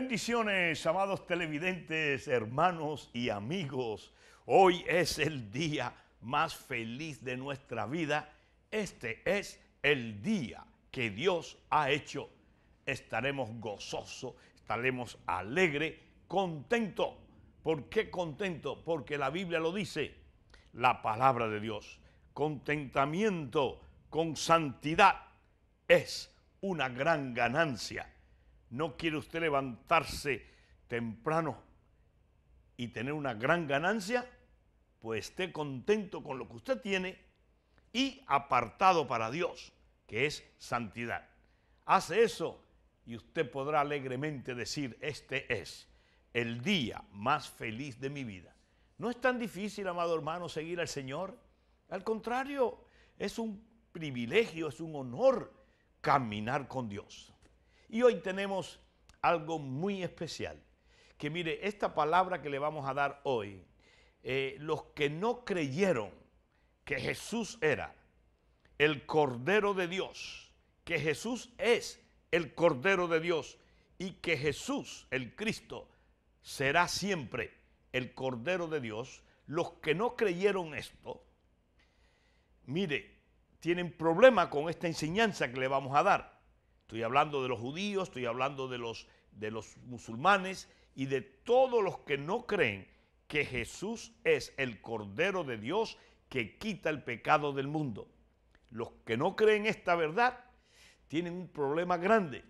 Bendiciones, amados televidentes, hermanos y amigos. Hoy es el día más feliz de nuestra vida. Este es el día que Dios ha hecho. Estaremos gozosos, estaremos alegre contento ¿Por qué contento? Porque la Biblia lo dice, la palabra de Dios. Contentamiento con santidad es una gran ganancia ¿No quiere usted levantarse temprano y tener una gran ganancia? Pues esté contento con lo que usted tiene y apartado para Dios, que es santidad. Hace eso y usted podrá alegremente decir, este es el día más feliz de mi vida. No es tan difícil, amado hermano, seguir al Señor. Al contrario, es un privilegio, es un honor caminar con Dios. Y hoy tenemos algo muy especial, que mire, esta palabra que le vamos a dar hoy, eh, los que no creyeron que Jesús era el Cordero de Dios, que Jesús es el Cordero de Dios y que Jesús, el Cristo, será siempre el Cordero de Dios, los que no creyeron esto, mire, tienen problema con esta enseñanza que le vamos a dar Estoy hablando de los judíos, estoy hablando de los, de los musulmanes y de todos los que no creen que Jesús es el Cordero de Dios que quita el pecado del mundo. Los que no creen esta verdad tienen un problema grande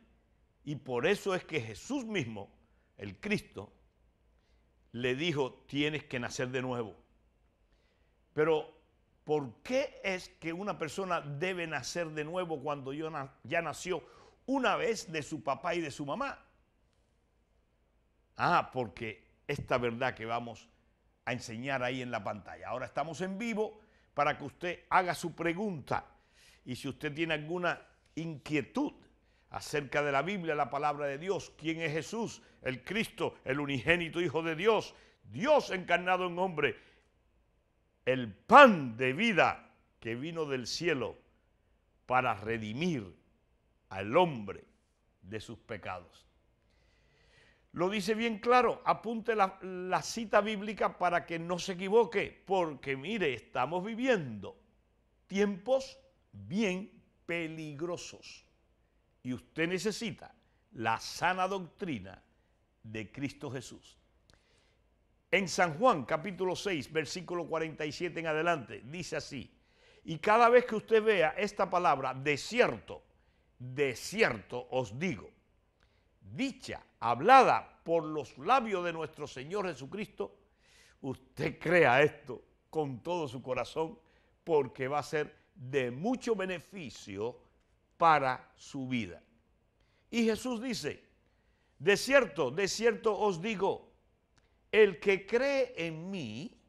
y por eso es que Jesús mismo, el Cristo, le dijo, tienes que nacer de nuevo. Pero, ¿por qué es que una persona debe nacer de nuevo cuando ya nació una vez de su papá y de su mamá. Ah, porque esta verdad que vamos a enseñar ahí en la pantalla. Ahora estamos en vivo para que usted haga su pregunta. Y si usted tiene alguna inquietud acerca de la Biblia, la palabra de Dios, quién es Jesús, el Cristo, el unigénito Hijo de Dios, Dios encarnado en hombre, el pan de vida que vino del cielo para redimir al hombre de sus pecados. Lo dice bien claro, apunte la, cita bíblica para que no se equivoque, porque mire, estamos viviendo tiempos bien peligrosos y usted necesita la sana doctrina de Cristo Jesús. En San Juan capítulo 6, versículo 47 en adelante, dice así, y cada vez que usted vea esta palabra, de cierto, de cierto os digo, dicha, hablada por los labios de nuestro Señor Jesucristo, usted crea esto con todo su corazón porque va a ser de mucho beneficio para su vida. Y Jesús dice, de cierto, de cierto os digo, el que cree en mí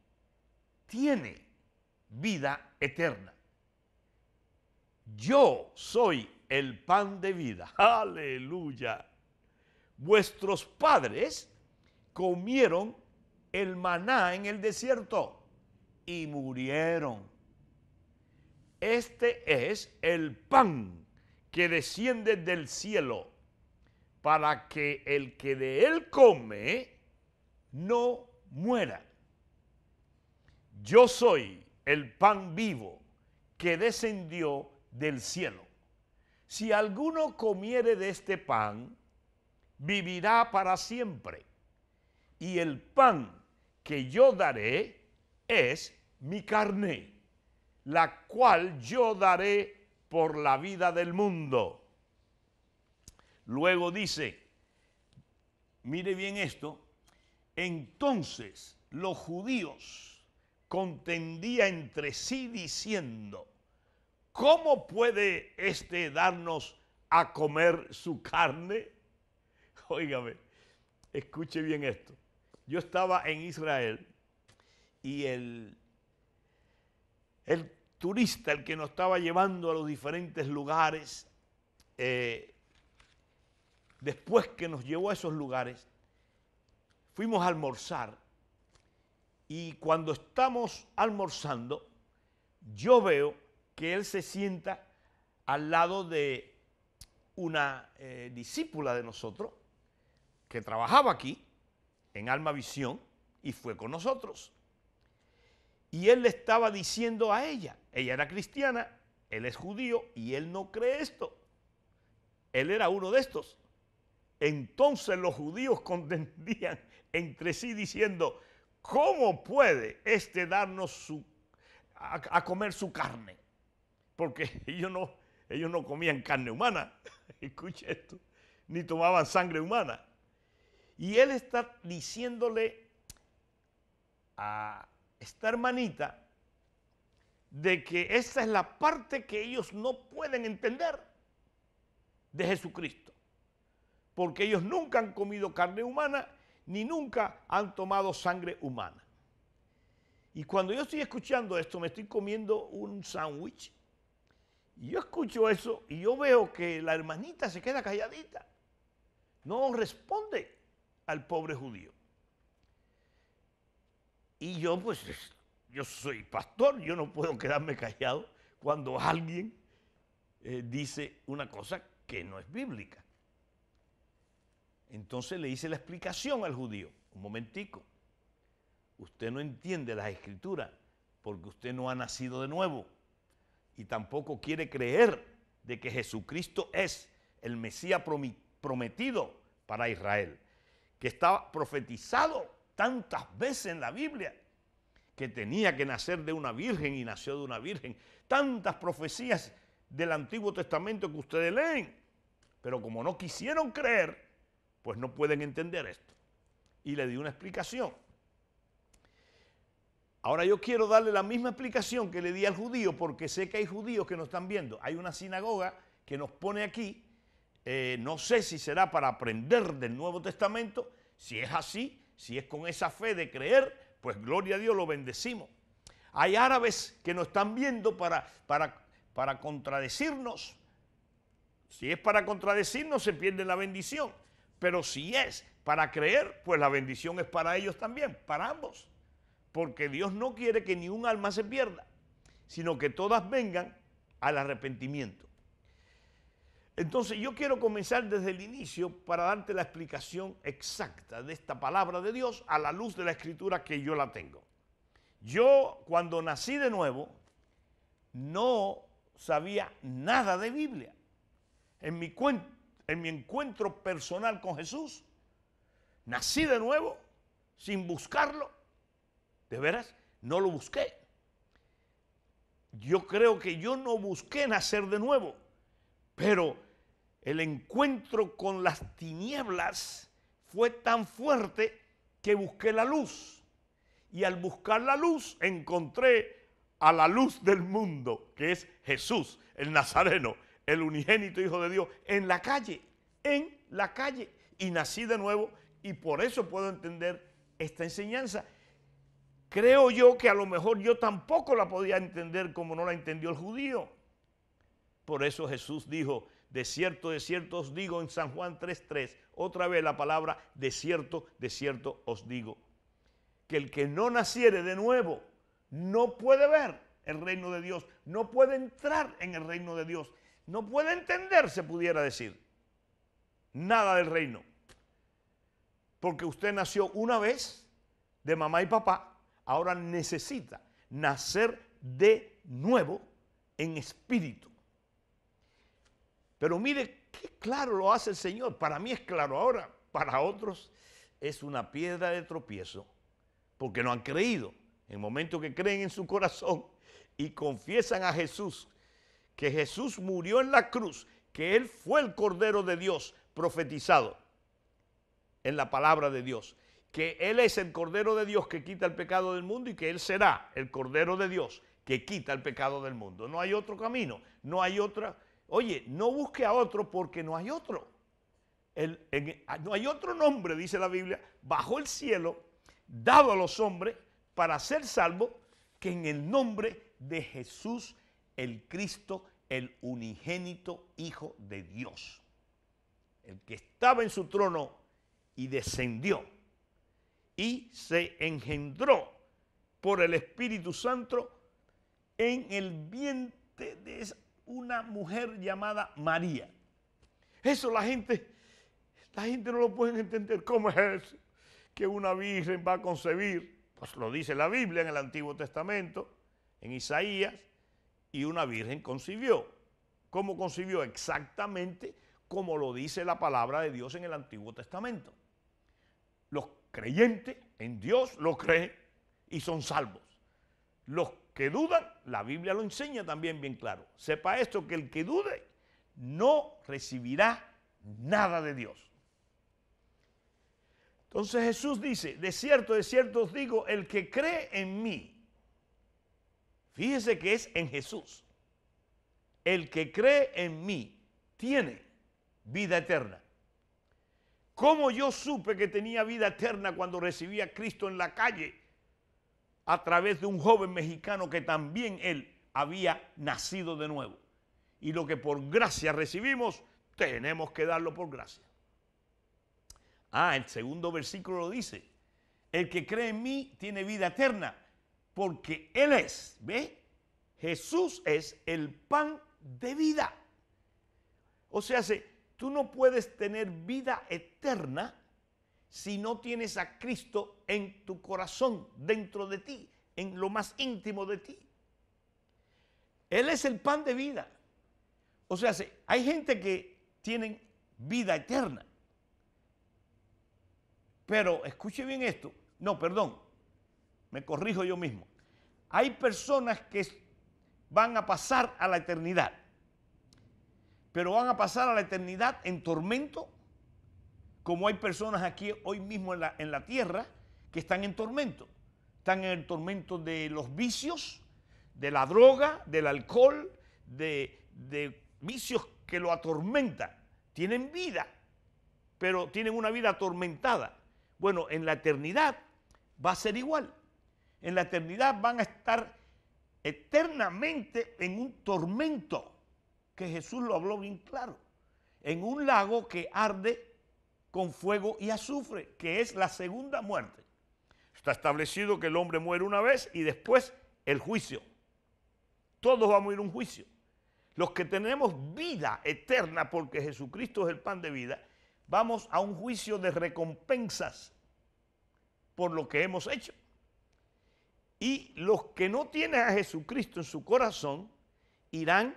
tiene vida eterna. Yo soy el pan de vida. Aleluya. Vuestros padres comieron el maná en el desierto y murieron. Este es el pan que desciende del cielo para que el que de él come no muera. Yo soy el pan vivo que descendió del cielo si alguno comiere de este pan, vivirá para siempre. Y el pan que yo daré es mi carne, la cual yo daré por la vida del mundo. Luego dice, mire bien esto, entonces los judíos contendía entre sí diciendo, ¿cómo puede este darnos a comer su carne? Óigame, escuche bien esto. Yo estaba en Israel y el, el turista, el que nos estaba llevando a los diferentes lugares, eh, después que nos llevó a esos lugares, fuimos a almorzar y cuando estamos almorzando, yo veo que él se sienta al lado de una eh, discípula de nosotros que trabajaba aquí en Alma Visión y fue con nosotros. Y él le estaba diciendo a ella, ella era cristiana, él es judío y él no cree esto. Él era uno de estos. Entonces los judíos contendían entre sí diciendo, ¿cómo puede este darnos su, a comer su carne? porque ellos no, ellos no comían carne humana, escuche esto, ni tomaban sangre humana. Y él está diciéndole a esta hermanita de que esa es la parte que ellos no pueden entender de Jesucristo, porque ellos nunca han comido carne humana ni nunca han tomado sangre humana. Y cuando yo estoy escuchando esto, me estoy comiendo un sándwich y yo escucho eso y yo veo que la hermanita se queda calladita. No responde al pobre judío. Y yo pues, yo soy pastor, yo no puedo quedarme callado cuando alguien eh, dice una cosa que no es bíblica. Entonces le hice la explicación al judío. Un momentico, usted no entiende las escrituras porque usted no ha nacido de nuevo y tampoco quiere creer de que Jesucristo es el Mesías prometido para Israel, que estaba profetizado tantas veces en la Biblia, que tenía que nacer de una virgen y nació de una virgen, tantas profecías del Antiguo Testamento que ustedes leen, pero como no quisieron creer, pues no pueden entender esto. Y le di una explicación. Ahora yo quiero darle la misma explicación que le di al judío, porque sé que hay judíos que nos están viendo. Hay una sinagoga que nos pone aquí, eh, no sé si será para aprender del Nuevo Testamento, si es así, si es con esa fe de creer, pues gloria a Dios, lo bendecimos. Hay árabes que nos están viendo para, para, para contradecirnos. Si es para contradecirnos, se pierde la bendición. Pero si es para creer, pues la bendición es para ellos también, para ambos porque Dios no quiere que ni un alma se pierda, sino que todas vengan al arrepentimiento. Entonces yo quiero comenzar desde el inicio para darte la explicación exacta de esta palabra de Dios a la luz de la escritura que yo la tengo. Yo cuando nací de nuevo no sabía nada de Biblia. En mi, en mi encuentro personal con Jesús, nací de nuevo sin buscarlo de veras, no lo busqué. Yo creo que yo no busqué nacer de nuevo, pero el encuentro con las tinieblas fue tan fuerte que busqué la luz. Y al buscar la luz encontré a la luz del mundo, que es Jesús, el Nazareno, el unigénito Hijo de Dios, en la calle, en la calle. Y nací de nuevo y por eso puedo entender esta enseñanza creo yo que a lo mejor yo tampoco la podía entender como no la entendió el judío. Por eso Jesús dijo, de cierto, de cierto os digo en San Juan 3.3, otra vez la palabra de cierto, de cierto os digo, que el que no naciere de nuevo no puede ver el reino de Dios, no puede entrar en el reino de Dios, no puede entender, se pudiera decir, nada del reino. Porque usted nació una vez de mamá y papá ahora necesita nacer de nuevo en espíritu. Pero mire qué claro lo hace el Señor. Para mí es claro ahora, para otros es una piedra de tropiezo, porque no han creído. En el momento que creen en su corazón y confiesan a Jesús, que Jesús murió en la cruz, que Él fue el Cordero de Dios profetizado en la palabra de Dios que Él es el Cordero de Dios que quita el pecado del mundo y que Él será el Cordero de Dios que quita el pecado del mundo. No hay otro camino, no hay otra. Oye, no busque a otro porque no hay otro. Ah, no hay otro nombre, dice la Biblia, bajo el cielo, dado a los hombres para ser salvo, que en el nombre de Jesús el Cristo, el unigénito Hijo de Dios. El que estaba en su trono y descendió y se engendró por el Espíritu Santo en el vientre de una mujer llamada María. Eso la gente, la gente no lo puede entender. ¿Cómo es eso? Que una virgen va a concebir. Pues lo dice la Biblia en el Antiguo Testamento, en Isaías, y una virgen concibió. ¿Cómo concibió? Exactamente como lo dice la palabra de Dios en el Antiguo Testamento. Los Creyente, en Dios lo cree y son salvos. Los que dudan, la Biblia lo enseña también bien claro. Sepa esto, que el que dude no recibirá nada de Dios. Entonces Jesús dice, de cierto, de cierto os digo, el que cree en mí, fíjese que es en Jesús, el que cree en mí tiene vida eterna. ¿Cómo yo supe que tenía vida eterna cuando recibí a Cristo en la calle? A través de un joven mexicano que también él había nacido de nuevo. Y lo que por gracia recibimos, tenemos que darlo por gracia. Ah, el segundo versículo lo dice. El que cree en mí tiene vida eterna, porque Él es, ¿ve? Jesús es el pan de vida. O sea, Tú no puedes tener vida eterna si no tienes a Cristo en tu corazón, dentro de ti, en lo más íntimo de ti. Él es el pan de vida. O sea, hay gente que tiene vida eterna. Pero escuche bien esto. No, perdón. Me corrijo yo mismo. Hay personas que van a pasar a la eternidad pero van a pasar a la eternidad en tormento, como hay personas aquí hoy mismo en la, en la tierra que están en tormento. Están en el tormento de los vicios, de la droga, del alcohol, de, de vicios que lo atormentan. Tienen vida, pero tienen una vida atormentada. Bueno, en la eternidad va a ser igual. En la eternidad van a estar eternamente en un tormento que Jesús lo habló bien claro, en un lago que arde con fuego y azufre, que es la segunda muerte. Está establecido que el hombre muere una vez y después el juicio. Todos vamos a ir a un juicio. Los que tenemos vida eterna, porque Jesucristo es el pan de vida, vamos a un juicio de recompensas por lo que hemos hecho. Y los que no tienen a Jesucristo en su corazón irán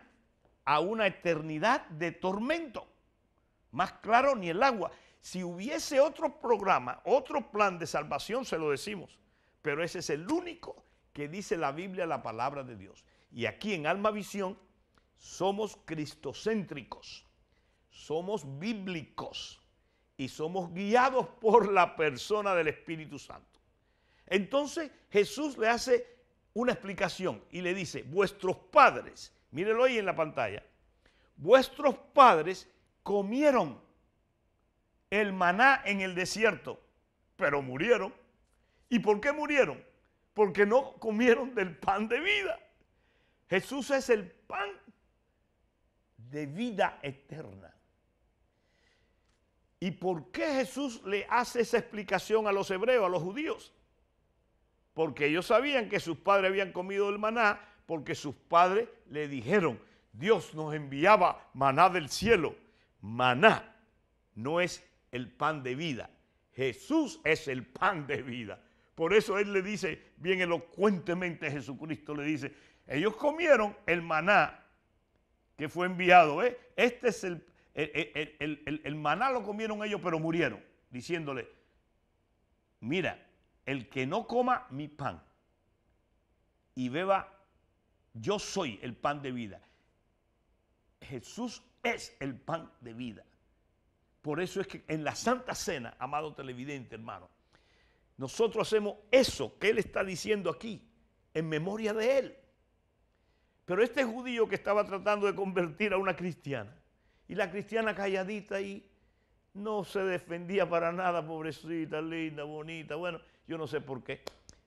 a una eternidad de tormento. Más claro ni el agua. Si hubiese otro programa, otro plan de salvación, se lo decimos. Pero ese es el único que dice la Biblia, la palabra de Dios. Y aquí en Alma Visión somos cristocéntricos, somos bíblicos y somos guiados por la persona del Espíritu Santo. Entonces Jesús le hace una explicación y le dice, vuestros padres Mírelo ahí en la pantalla. Vuestros padres comieron el maná en el desierto, pero murieron. ¿Y por qué murieron? Porque no comieron del pan de vida. Jesús es el pan de vida eterna. ¿Y por qué Jesús le hace esa explicación a los hebreos, a los judíos? Porque ellos sabían que sus padres habían comido el maná porque sus padres le dijeron, Dios nos enviaba maná del cielo. Maná no es el pan de vida. Jesús es el pan de vida. Por eso Él le dice, bien elocuentemente Jesucristo le dice, ellos comieron el maná que fue enviado. ¿eh? Este es el, el, el maná lo comieron ellos, pero murieron, diciéndole, mira, el que no coma mi pan y beba yo soy el pan de vida. Jesús es el pan de vida. Por eso es que en la Santa Cena, amado televidente, hermano, nosotros hacemos eso que Él está diciendo aquí, en memoria de Él. Pero este judío que estaba tratando de convertir a una cristiana, y la cristiana calladita ahí, no se defendía para nada, pobrecita, linda, bonita, bueno, yo no sé por qué,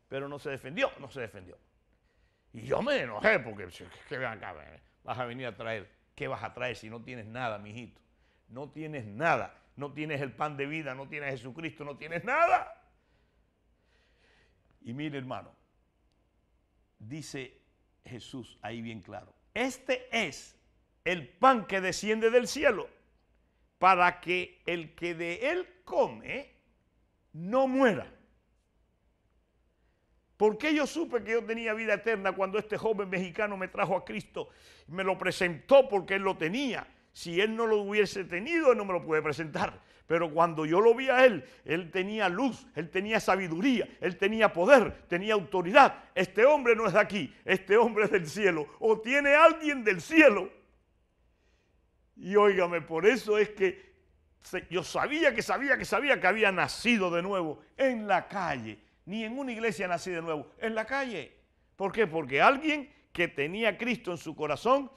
pero no se defendió, no se defendió. Y yo me enojé porque, ¿qué Vas a venir a traer. ¿Qué vas a traer si no tienes nada, mijito? No tienes nada. No tienes el pan de vida, no tienes Jesucristo, no tienes nada. Y mire, hermano, dice Jesús ahí bien claro: Este es el pan que desciende del cielo, para que el que de él come no muera. ¿Por qué yo supe que yo tenía vida eterna cuando este joven mexicano me trajo a Cristo? Me lo presentó porque él lo tenía. Si él no lo hubiese tenido, él no me lo puede presentar. Pero cuando yo lo vi a él, él tenía luz, él tenía sabiduría, él tenía poder, tenía autoridad. Este hombre no es de aquí, este hombre es del cielo. O tiene alguien del cielo. Y óigame, por eso es que yo sabía que sabía que sabía que había nacido de nuevo en la calle, ni en una iglesia nací de nuevo, en la calle. ¿Por qué? Porque alguien que tenía Cristo en su corazón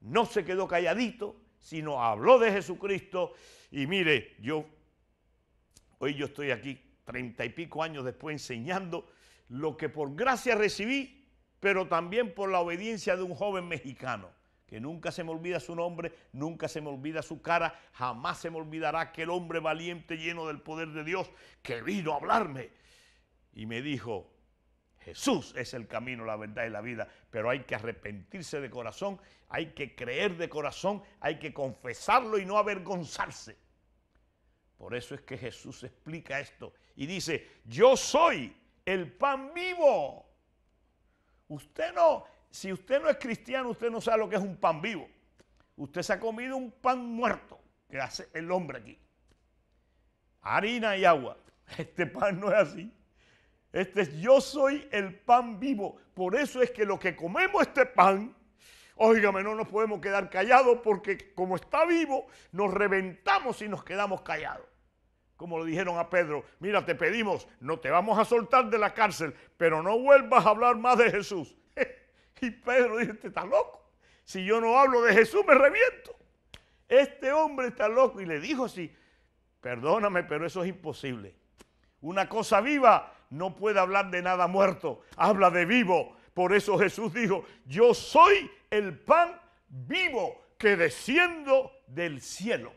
no se quedó calladito, sino habló de Jesucristo. Y mire, yo, hoy yo estoy aquí treinta y pico años después enseñando lo que por gracia recibí, pero también por la obediencia de un joven mexicano, que nunca se me olvida su nombre, nunca se me olvida su cara, jamás se me olvidará aquel hombre valiente lleno del poder de Dios que vino a hablarme y me dijo, Jesús es el camino, la verdad y la vida, pero hay que arrepentirse de corazón, hay que creer de corazón, hay que confesarlo y no avergonzarse. Por eso es que Jesús explica esto y dice, yo soy el pan vivo. Usted no, si usted no es cristiano, usted no sabe lo que es un pan vivo. Usted se ha comido un pan muerto que hace el hombre aquí. Harina y agua. Este pan no es así. Este es yo soy el pan vivo. Por eso es que lo que comemos este pan, óigame, no nos podemos quedar callados porque como está vivo, nos reventamos y nos quedamos callados. Como le dijeron a Pedro, mira, te pedimos, no te vamos a soltar de la cárcel, pero no vuelvas a hablar más de Jesús. y Pedro dice, este está loco. Si yo no hablo de Jesús, me reviento. Este hombre está loco. Y le dijo así, perdóname, pero eso es imposible. Una cosa viva no puede hablar de nada muerto, habla de vivo. Por eso Jesús dijo, yo soy el pan vivo que desciendo del cielo.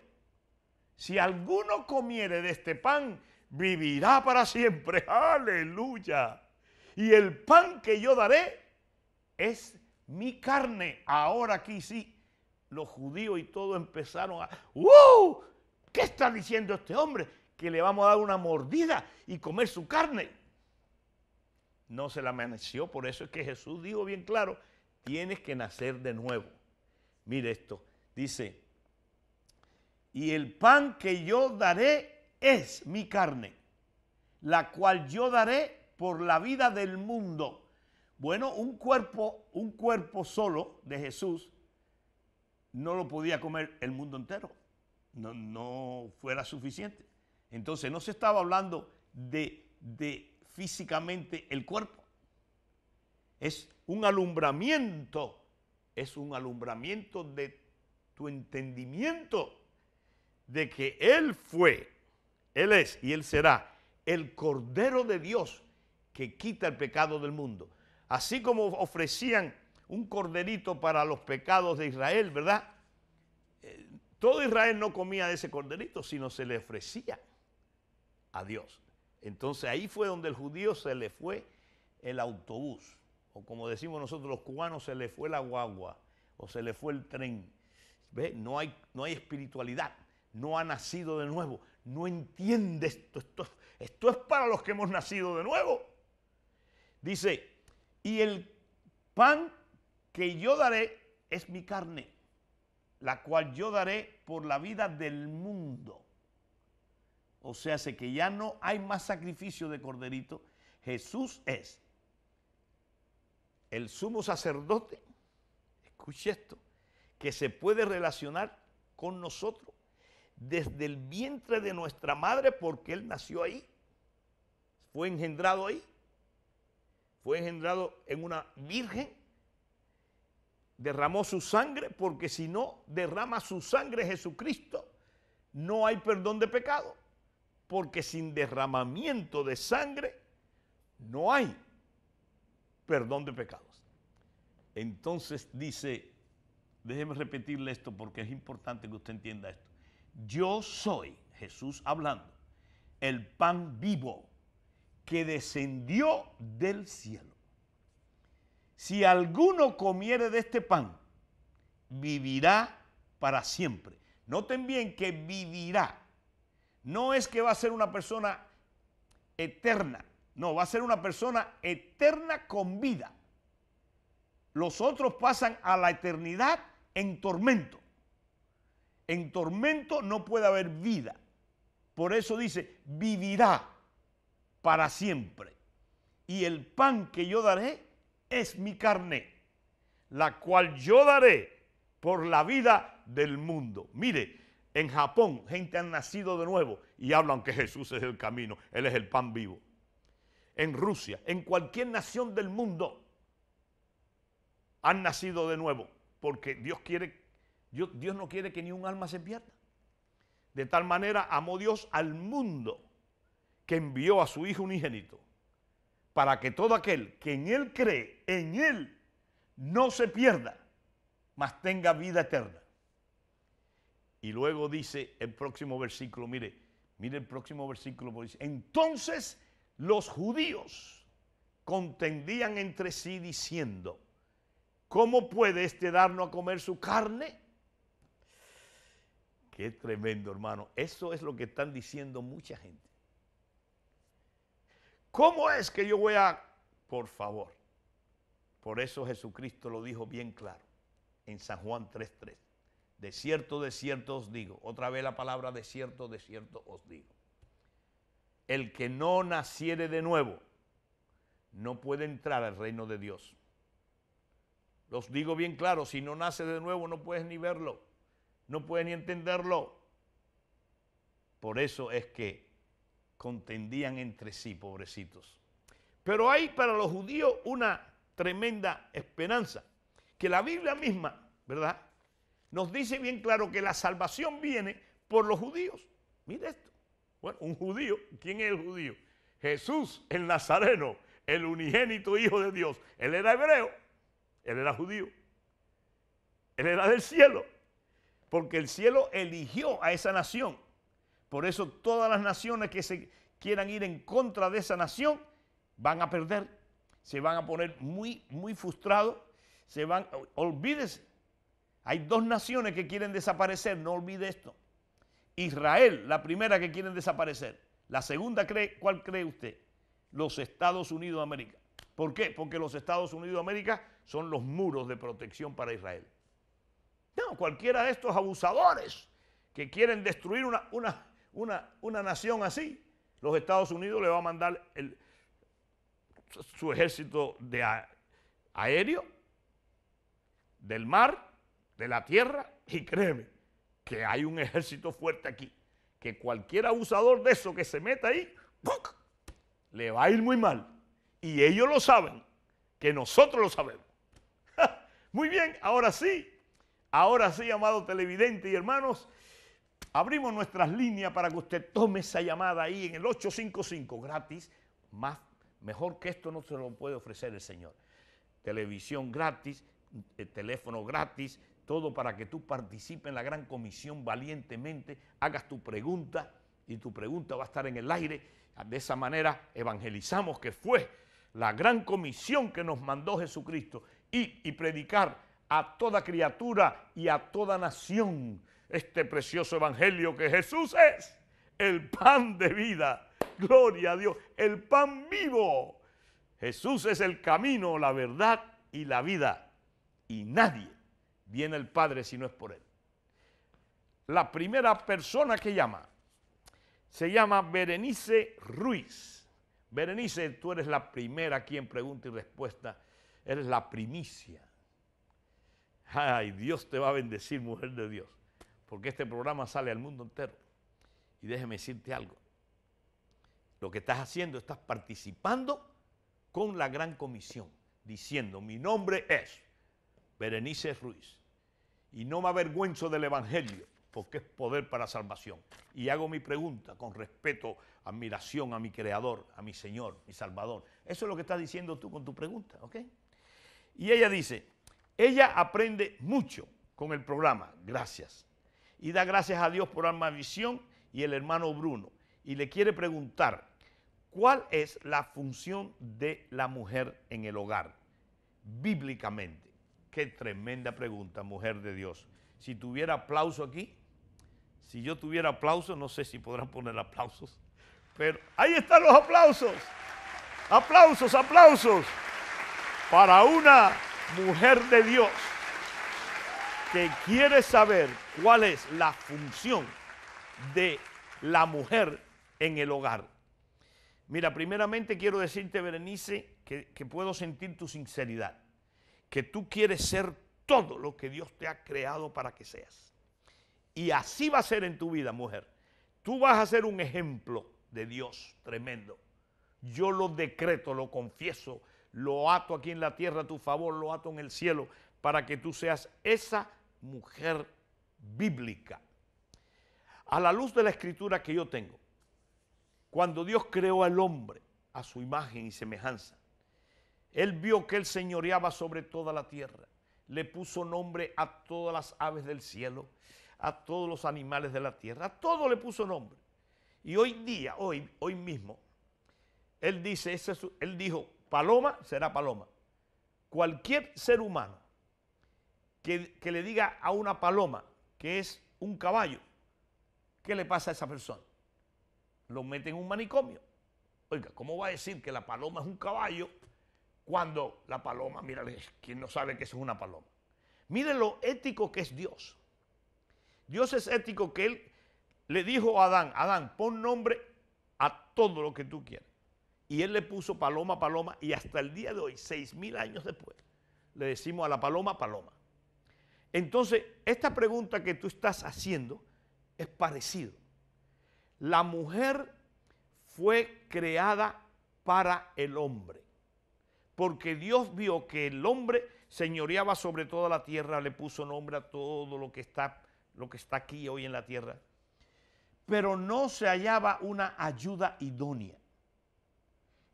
Si alguno comiere de este pan, vivirá para siempre. Aleluya. Y el pan que yo daré es mi carne. Ahora aquí sí, los judíos y todos empezaron a, ¡Uh! ¿Qué está diciendo este hombre? Que le vamos a dar una mordida y comer su carne no se le amaneció. Por eso es que Jesús dijo bien claro, tienes que nacer de nuevo. Mire esto, dice, y el pan que yo daré es mi carne, la cual yo daré por la vida del mundo. Bueno, un cuerpo, un cuerpo solo de Jesús no lo podía comer el mundo entero. No, no fuera suficiente. Entonces no se estaba hablando de, de físicamente el cuerpo. Es un alumbramiento, es un alumbramiento de tu entendimiento de que Él fue, Él es y Él será el Cordero de Dios que quita el pecado del mundo. Así como ofrecían un corderito para los pecados de Israel, ¿verdad? Eh, todo Israel no comía de ese corderito, sino se le ofrecía a Dios. Entonces ahí fue donde el judío se le fue el autobús, o como decimos nosotros los cubanos, se le fue la guagua, o se le fue el tren. No, hay, no hay espiritualidad, no ha nacido de nuevo, no entiende esto, esto, esto es para los que hemos nacido de nuevo. Dice, y el pan que yo daré es mi carne, la cual yo daré por la vida del mundo. O sea, hace que ya no hay más sacrificio de corderito. Jesús es el sumo sacerdote, escuche esto, que se puede relacionar con nosotros desde el vientre de nuestra madre porque Él nació ahí, fue engendrado ahí, fue engendrado en una virgen, derramó su sangre porque si no derrama su sangre Jesucristo, no hay perdón de pecado porque sin derramamiento de sangre no hay perdón de pecados. Entonces dice, déjeme repetirle esto porque es importante que usted entienda esto. Yo soy, Jesús hablando, el pan vivo que descendió del cielo. Si alguno comiere de este pan, vivirá para siempre. Noten bien que vivirá no es que va a ser una persona eterna, no, va a ser una persona eterna con vida. Los otros pasan a la eternidad en tormento. En tormento no puede haber vida. Por eso dice, vivirá para siempre. Y el pan que yo daré es mi carne, la cual yo daré por la vida del mundo. Mire, en Japón, gente ha nacido de nuevo y hablan que Jesús es el camino, Él es el pan vivo. En Rusia, en cualquier nación del mundo, han nacido de nuevo, porque Dios quiere, Dios no quiere que ni un alma se pierda. De tal manera amó Dios al mundo que envió a su Hijo unigénito, para que todo aquel que en Él cree, en Él, no se pierda, mas tenga vida eterna. Y luego dice el próximo versículo, mire, mire el próximo versículo, entonces los judíos contendían entre sí diciendo, ¿cómo puede este darnos a comer su carne? Qué tremendo, hermano. Eso es lo que están diciendo mucha gente. ¿Cómo es que yo voy a, por favor? Por eso Jesucristo lo dijo bien claro en San Juan 3:3. De cierto, de cierto os digo. Otra vez la palabra de cierto, de cierto os digo. El que no naciere de nuevo no puede entrar al reino de Dios. Los digo bien claro, si no nace de nuevo no puedes ni verlo, no puedes ni entenderlo. Por eso es que contendían entre sí, pobrecitos. Pero hay para los judíos una tremenda esperanza, que la Biblia misma, ¿verdad? nos dice bien claro que la salvación viene por los judíos. Mire esto. Bueno, un judío, ¿quién es el judío? Jesús, el Nazareno, el unigénito Hijo de Dios. Él era hebreo, él era judío, él era del cielo, porque el cielo eligió a esa nación. Por eso todas las naciones que se quieran ir en contra de esa nación van a perder, se van a poner muy, muy frustrados, se van, olvídese, hay dos naciones que quieren desaparecer, no olvide esto. Israel, la primera que quieren desaparecer. La segunda, cree, ¿cuál cree usted? Los Estados Unidos de América. ¿Por qué? Porque los Estados Unidos de América son los muros de protección para Israel. No, cualquiera de estos abusadores que quieren destruir una, una, nación así, los Estados Unidos le va a mandar su ejército de aéreo, del mar de la tierra y créeme que hay un ejército fuerte aquí, que cualquier abusador de eso que se meta ahí, le va a ir muy mal. Y ellos lo saben, que nosotros lo sabemos. muy bien, ahora sí, ahora sí, amado televidente y hermanos, abrimos nuestras líneas para que usted tome esa llamada ahí en el 855 gratis, más mejor que esto no se lo puede ofrecer el Señor. Televisión gratis, eh, teléfono gratis, todo para que tú participes en la gran comisión valientemente, hagas tu pregunta y tu pregunta va a estar en el aire. De esa manera evangelizamos que fue la gran comisión que nos mandó Jesucristo y, y predicar a toda criatura y a toda nación este precioso evangelio que Jesús es el pan de vida. Gloria a Dios, el pan vivo. Jesús es el camino, la verdad y la vida. Y nadie viene el Padre si no es por Él. La primera persona que llama se llama Berenice Ruiz. Berenice, tú eres la primera aquí en pregunta y respuesta. Eres la primicia. Ay, Dios te va a bendecir, mujer de Dios, porque este programa sale al mundo entero. Y déjeme decirte algo. Lo que estás haciendo, estás participando con la gran comisión, diciendo, mi nombre es Berenice Ruiz y no me avergüenzo del Evangelio, porque es poder para salvación. Y hago mi pregunta con respeto, admiración a mi Creador, a mi Señor, mi Salvador. Eso es lo que estás diciendo tú con tu pregunta, ¿ok? Y ella dice, ella aprende mucho con el programa, gracias. Y da gracias a Dios por Alma Visión y el hermano Bruno. Y le quiere preguntar, ¿cuál es la función de la mujer en el hogar, bíblicamente? Qué tremenda pregunta, mujer de Dios. Si tuviera aplauso aquí, si yo tuviera aplauso, no sé si podrán poner aplausos, pero ahí están los aplausos. Aplausos, aplausos para una mujer de Dios que quiere saber cuál es la función de la mujer en el hogar. Mira, primeramente quiero decirte, Berenice, que puedo sentir tu sinceridad que tú quieres ser todo lo que Dios te ha creado para que seas. Y así va a ser en tu vida, mujer. Tú vas a ser un ejemplo de Dios tremendo. Yo lo decreto, lo confieso, lo ato aquí en la tierra a tu favor, lo ato en el cielo, para que tú seas esa mujer bíblica. A la luz de la escritura que yo tengo, cuando Dios creó al hombre a su imagen y semejanza, él vio que él señoreaba sobre toda la tierra. Le puso nombre a todas las aves del cielo, a todos los animales de la tierra. A todo le puso nombre. Y hoy día, hoy, hoy mismo, él dice, él dijo, paloma será paloma. Cualquier ser humano que, que le diga a una paloma que es un caballo, ¿qué le pasa a esa persona? Lo mete en un manicomio. Oiga, ¿cómo va a decir que la paloma es un caballo? Cuando la paloma, mira, quien no sabe que eso es una paloma. Mire lo ético que es Dios. Dios es ético que Él le dijo a Adán, Adán, pon nombre a todo lo que tú quieras. Y Él le puso paloma, paloma, y hasta el día de hoy, seis mil años después, le decimos a la paloma, paloma. Entonces, esta pregunta que tú estás haciendo es parecido. La mujer fue creada para el hombre porque Dios vio que el hombre señoreaba sobre toda la tierra, le puso nombre a todo lo que está, lo que está aquí hoy en la tierra. Pero no se hallaba una ayuda idónea.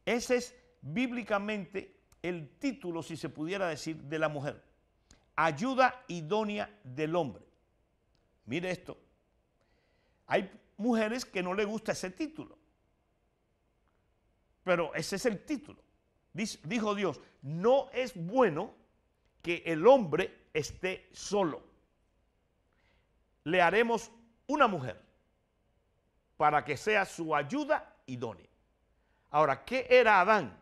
Ese es bíblicamente el título, si se pudiera decir, de la mujer. Ayuda idónea del hombre. Mire esto. Hay mujeres que no le gusta ese título. Pero ese es el título dijo Dios, no es bueno que el hombre esté solo. Le haremos una mujer para que sea su ayuda idónea. Ahora, ¿qué era Adán?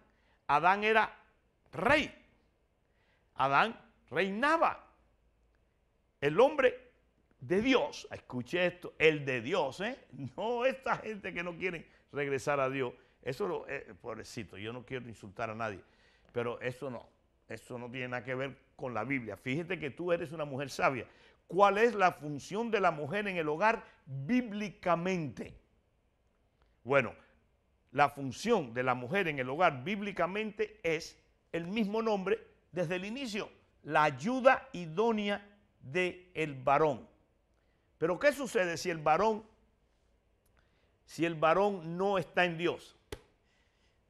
Adán era rey. Adán reinaba. El hombre de Dios, escuche esto, el de Dios, ¿eh? no esta gente que no quiere regresar a Dios, eso, lo, eh, pobrecito, yo no quiero insultar a nadie, pero eso no, eso no tiene nada que ver con la Biblia. Fíjate que tú eres una mujer sabia. ¿Cuál es la función de la mujer en el hogar bíblicamente? Bueno, la función de la mujer en el hogar bíblicamente es el mismo nombre desde el inicio, la ayuda idónea del varón. Pero ¿qué sucede si el varón si el varón no está en Dios?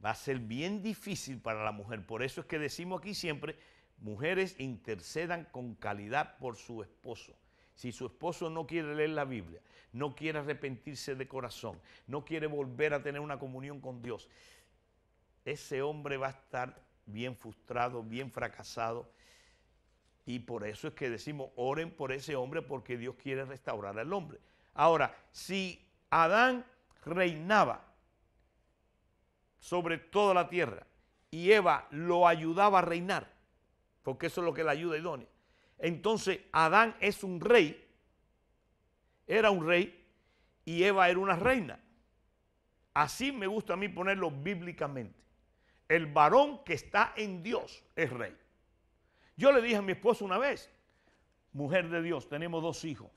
va a ser bien difícil para la mujer. Por eso es que decimos aquí siempre, mujeres intercedan con calidad por su esposo. Si su esposo no quiere leer la Biblia, no quiere arrepentirse de corazón, no quiere volver a tener una comunión con Dios, ese hombre va a estar bien frustrado, bien fracasado. Y por eso es que decimos, oren por ese hombre porque Dios quiere restaurar al hombre. Ahora, si Adán reinaba sobre toda la tierra. Y Eva lo ayudaba a reinar, porque eso es lo que la ayuda idónea. Entonces Adán es un rey, era un rey, y Eva era una reina. Así me gusta a mí ponerlo bíblicamente. El varón que está en Dios es rey. Yo le dije a mi esposo una vez, mujer de Dios, tenemos dos hijos.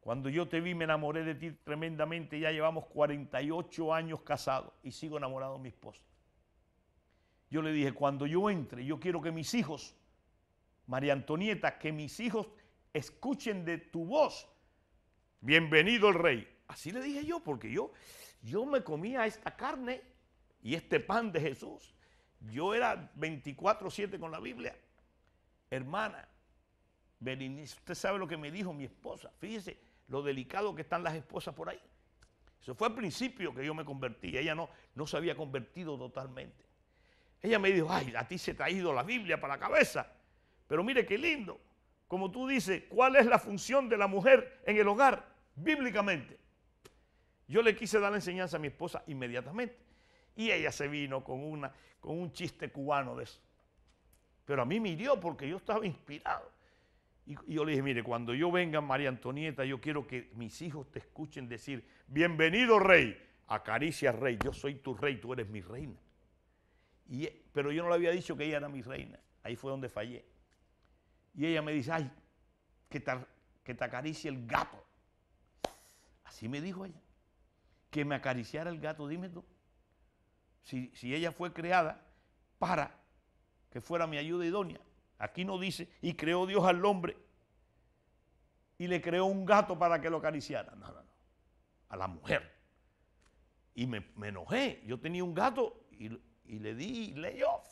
Cuando yo te vi me enamoré de ti tremendamente, ya llevamos 48 años casados y sigo enamorado de mi esposa. Yo le dije, cuando yo entre, yo quiero que mis hijos, María Antonieta, que mis hijos escuchen de tu voz, bienvenido el rey. Así le dije yo, porque yo, yo me comía esta carne y este pan de Jesús. Yo era 24-7 con la Biblia. Hermana, usted sabe lo que me dijo mi esposa. Fíjese, lo delicado que están las esposas por ahí. Eso fue al principio que yo me convertí. Ella no, no se había convertido totalmente. Ella me dijo, ay, a ti se te ha ido la Biblia para la cabeza. Pero mire qué lindo. Como tú dices, ¿cuál es la función de la mujer en el hogar bíblicamente? Yo le quise dar la enseñanza a mi esposa inmediatamente. Y ella se vino con, una, con un chiste cubano de eso. Pero a mí me hirió porque yo estaba inspirado. Y, yo le dije, mire, cuando yo venga María Antonieta, yo quiero que mis hijos te escuchen decir, bienvenido rey, acaricia rey, yo soy tu rey, tú eres mi reina. Y, pero yo no le había dicho que ella era mi reina, ahí fue donde fallé. Y ella me dice, ay, que te, que acaricie el gato. Así me dijo ella, que me acariciara el gato, dime tú. Si, si ella fue creada para que fuera mi ayuda idónea, Aquí no dice, y creó Dios al hombre y le creó un gato para que lo acariciara. No, no, no. A la mujer. Y me, enojé. Yo tenía un gato y, le di off,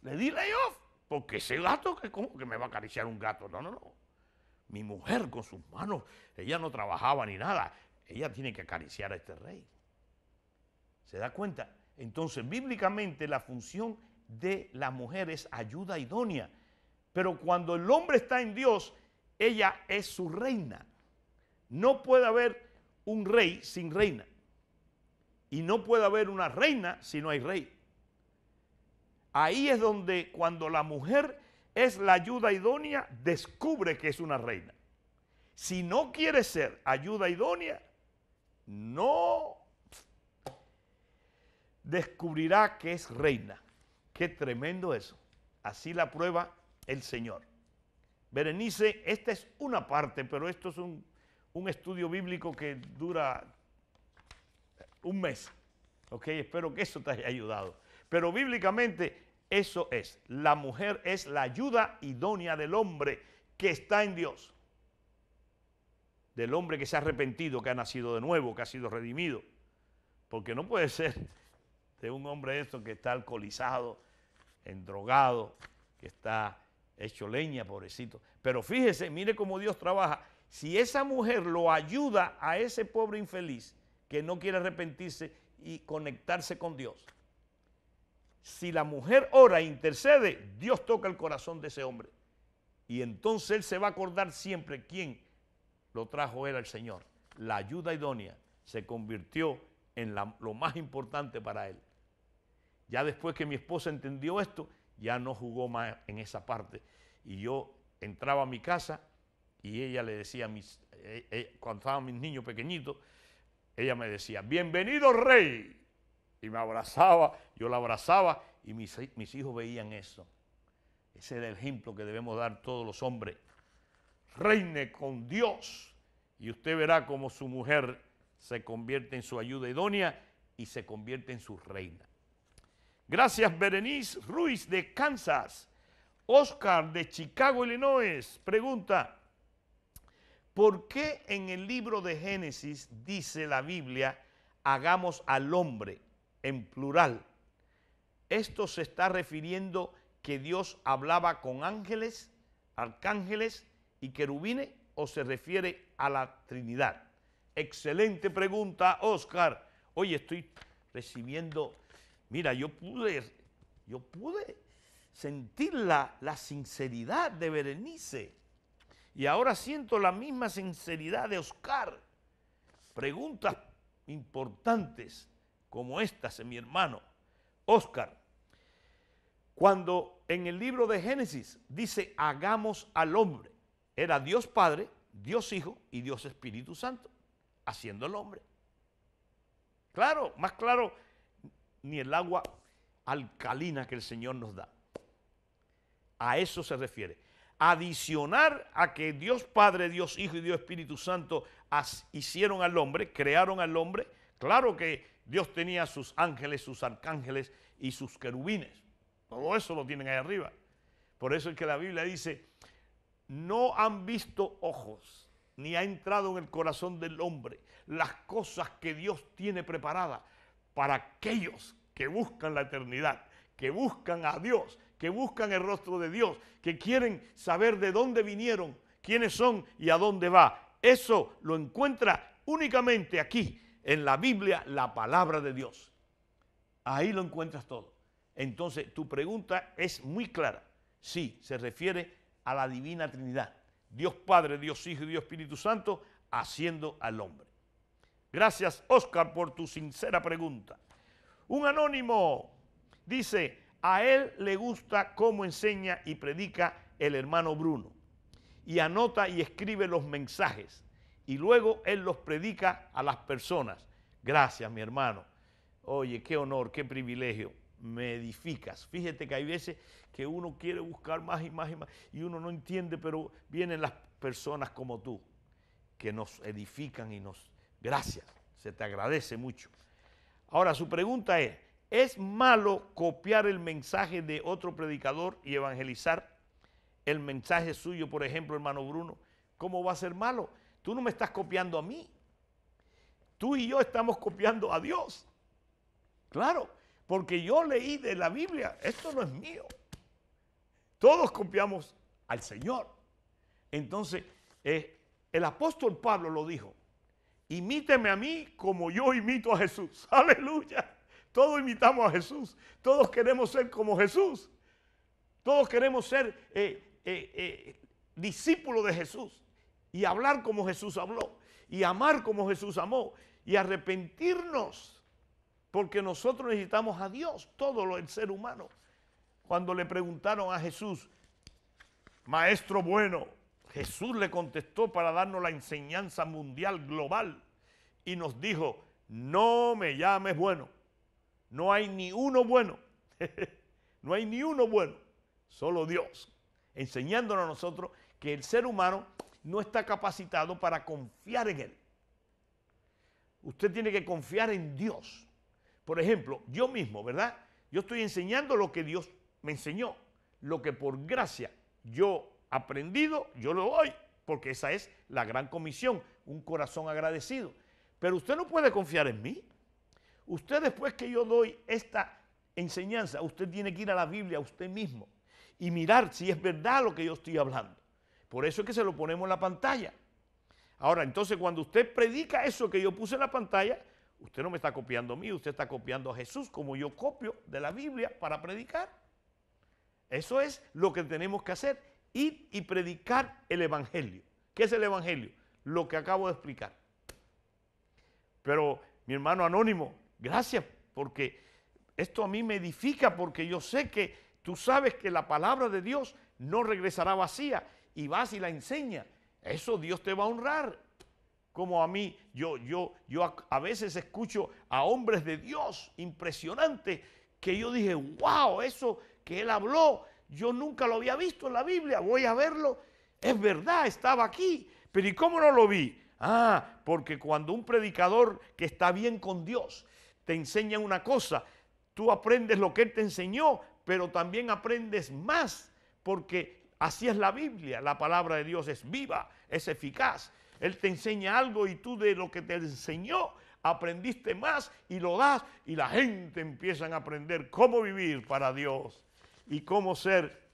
Le di layoff. Porque ese gato, ¿cómo que me va a acariciar un gato? No, no, no. Mi mujer con sus manos, ella no trabajaba ni nada. Ella tiene que acariciar a este rey. ¿Se da cuenta? Entonces, bíblicamente la función de la mujer es ayuda idónea. Pero cuando el hombre está en Dios, ella es su reina. No puede haber un rey sin reina. Y no puede haber una reina si no hay rey. Ahí es donde cuando la mujer es la ayuda idónea, descubre que es una reina. Si no quiere ser ayuda idónea, no descubrirá que es reina. Qué tremendo eso. Así la prueba el Señor. Berenice, esta es una parte, pero esto es un, un estudio bíblico que dura un mes. Ok, espero que eso te haya ayudado. Pero bíblicamente eso es, la mujer es la ayuda idónea del hombre que está en Dios. Del hombre que se ha arrepentido, que ha nacido de nuevo, que ha sido redimido. Porque no puede ser de un hombre esto que está alcoholizado, drogado, que está hecho leña, pobrecito. Pero fíjese, mire cómo Dios trabaja. Si esa mujer lo ayuda a ese pobre infeliz que no quiere arrepentirse y conectarse con Dios, si la mujer ora e intercede, Dios toca el corazón de ese hombre. Y entonces él se va a acordar siempre quién lo trajo era el Señor. La ayuda idónea se convirtió en lo más importante para él. Ya después que mi esposa entendió esto, ya no jugó más en esa parte. Y yo entraba a mi casa y ella le decía mis, eh, eh, cuando estaban mis niños pequeñitos, ella me decía, bienvenido rey. Y me abrazaba, yo la abrazaba y mis, mis hijos veían eso. Ese era el ejemplo que debemos dar todos los hombres. Reine con Dios y usted verá cómo su mujer se convierte en su ayuda idónea y se convierte en su reina. Gracias Berenice Ruiz de Kansas. Oscar de Chicago, Illinois, pregunta, ¿por qué en el libro de Génesis dice la Biblia, hagamos al hombre en plural? Esto se está refiriendo que Dios hablaba con ángeles, arcángeles y querubines o se refiere a la Trinidad. Excelente pregunta, Oscar. Hoy estoy recibiendo Mira, yo pude, yo pude sentir la, sinceridad de Berenice y ahora siento la misma sinceridad de Oscar. Preguntas importantes como estas mi hermano Oscar. Cuando en el libro de Génesis dice hagamos al hombre, era Dios Padre, Dios Hijo y Dios Espíritu Santo, haciendo al hombre. Claro, más claro ni el agua alcalina que el Señor nos da. A eso se refiere. Adicionar a que Dios Padre, Dios Hijo y Dios Espíritu Santo hicieron al hombre, crearon al hombre. Claro que Dios tenía sus ángeles, sus arcángeles y sus querubines. Todo eso lo tienen ahí arriba. Por eso es que la Biblia dice, no han visto ojos, ni ha entrado en el corazón del hombre las cosas que Dios tiene preparadas para aquellos que buscan la eternidad, que buscan a Dios, que buscan el rostro de Dios, que quieren saber de dónde vinieron, quiénes son y a dónde va. Eso lo encuentra únicamente aquí, en la Biblia, la palabra de Dios. Ahí lo encuentras todo. Entonces, tu pregunta es muy clara. Sí, se refiere a la divina Trinidad. Dios Padre, Dios Hijo y Dios Espíritu Santo haciendo al hombre. Gracias, Oscar, por tu sincera pregunta. Un anónimo dice, a él le gusta cómo enseña y predica el hermano Bruno. Y anota y escribe los mensajes. Y luego él los predica a las personas. Gracias, mi hermano. Oye, qué honor, qué privilegio. Me edificas. Fíjate que hay veces que uno quiere buscar más y más y más y uno no entiende, pero vienen las personas como tú que nos edifican y nos Gracias, se te agradece mucho. Ahora, su pregunta es, ¿es malo copiar el mensaje de otro predicador y evangelizar el mensaje suyo, por ejemplo, hermano Bruno? ¿Cómo va a ser malo? Tú no me estás copiando a mí. Tú y yo estamos copiando a Dios. Claro, porque yo leí de la Biblia, esto no es mío. Todos copiamos al Señor. Entonces, eh, el apóstol Pablo lo dijo, Imíteme a mí como yo imito a Jesús. Aleluya. Todos imitamos a Jesús. Todos queremos ser como Jesús. Todos queremos ser eh, eh, eh, discípulos de Jesús. Y hablar como Jesús habló. Y amar como Jesús amó. Y arrepentirnos. Porque nosotros necesitamos a Dios, todo el ser humano. Cuando le preguntaron a Jesús, maestro bueno, Jesús le contestó para darnos la enseñanza mundial global y nos dijo, no me llames bueno, no hay ni uno bueno, no hay ni uno bueno, solo Dios, enseñándonos a nosotros que el ser humano no está capacitado para confiar en Él. Usted tiene que confiar en Dios. Por ejemplo, yo mismo, ¿verdad? Yo estoy enseñando lo que Dios me enseñó, lo que por gracia yo aprendido, yo lo doy, porque esa es la gran comisión, un corazón agradecido. Pero usted no puede confiar en mí. Usted después que yo doy esta enseñanza, usted tiene que ir a la Biblia, usted mismo, y mirar si es verdad lo que yo estoy hablando. Por eso es que se lo ponemos en la pantalla. Ahora, entonces cuando usted predica eso que yo puse en la pantalla, usted no me está copiando a mí, usted está copiando a Jesús como yo copio de la Biblia para predicar. Eso es lo que tenemos que hacer ir y predicar el Evangelio. ¿Qué es el Evangelio? Lo que acabo de explicar. Pero mi hermano anónimo, gracias porque esto a mí me edifica porque yo sé que tú sabes que la palabra de Dios no regresará vacía y vas y la enseña. Eso Dios te va a honrar. Como a mí, yo, yo, yo a veces escucho a hombres de Dios impresionantes que yo dije, wow, eso que él habló, yo nunca lo había visto en la Biblia, voy a verlo. Es verdad, estaba aquí, pero ¿y cómo no lo vi? Ah, porque cuando un predicador que está bien con Dios te enseña una cosa, tú aprendes lo que él te enseñó, pero también aprendes más, porque así es la Biblia, la palabra de Dios es viva, es eficaz. Él te enseña algo y tú de lo que te enseñó aprendiste más y lo das y la gente empieza a aprender cómo vivir para Dios y cómo ser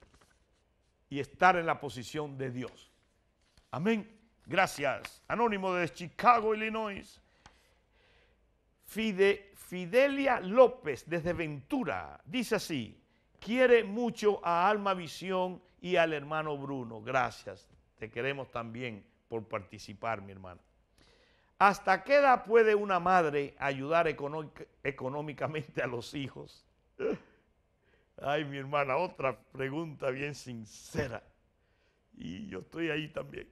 y estar en la posición de Dios. Amén. Gracias. Anónimo de Chicago, Illinois. Fidelia López desde Ventura dice así, quiere mucho a Alma Visión y al hermano Bruno. Gracias. Te queremos también por participar, mi hermano. ¿Hasta qué edad puede una madre ayudar económicamente a los hijos? Ay, mi hermana, otra pregunta bien sincera. Y yo estoy ahí también.